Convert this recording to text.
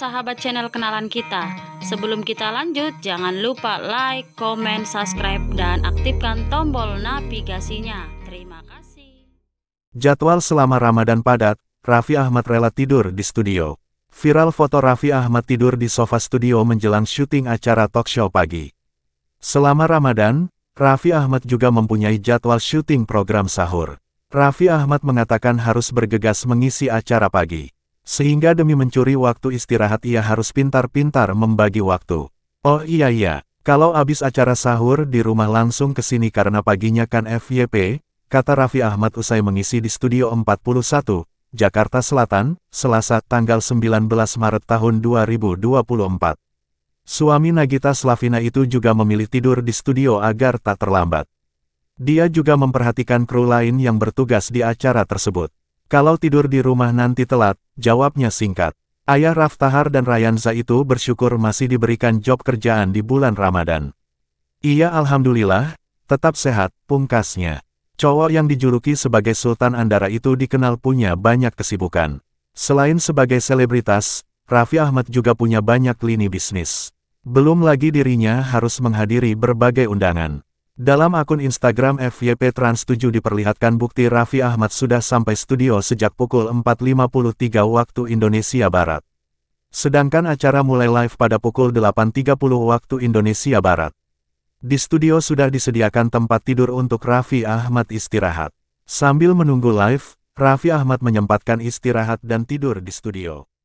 sahabat channel kenalan kita. Sebelum kita lanjut, jangan lupa like, comment, subscribe, dan aktifkan tombol navigasinya. Terima kasih. Jadwal selama Ramadan padat, Raffi Ahmad rela tidur di studio. Viral foto Raffi Ahmad tidur di sofa studio menjelang syuting acara talk show pagi. Selama Ramadan, Raffi Ahmad juga mempunyai jadwal syuting program sahur. Raffi Ahmad mengatakan harus bergegas mengisi acara pagi. Sehingga demi mencuri waktu istirahat ia harus pintar-pintar membagi waktu. Oh iya iya, kalau habis acara sahur di rumah langsung ke sini karena paginya kan FYP, kata Raffi Ahmad usai mengisi di Studio 41, Jakarta Selatan, Selasa, tanggal 19 Maret tahun 2024. Suami Nagita Slavina itu juga memilih tidur di studio agar tak terlambat. Dia juga memperhatikan kru lain yang bertugas di acara tersebut. Kalau tidur di rumah nanti telat, jawabnya singkat. Ayah Raftahar dan Rayanza itu bersyukur masih diberikan job kerjaan di bulan Ramadan. Iya Alhamdulillah, tetap sehat, pungkasnya. Cowok yang dijuluki sebagai Sultan Andara itu dikenal punya banyak kesibukan. Selain sebagai selebritas, Raffi Ahmad juga punya banyak lini bisnis. Belum lagi dirinya harus menghadiri berbagai undangan. Dalam akun Instagram FYP Trans 7 diperlihatkan bukti Raffi Ahmad sudah sampai studio sejak pukul 4.53 waktu Indonesia Barat. Sedangkan acara mulai live pada pukul 8.30 waktu Indonesia Barat. Di studio sudah disediakan tempat tidur untuk Raffi Ahmad istirahat. Sambil menunggu live, Raffi Ahmad menyempatkan istirahat dan tidur di studio.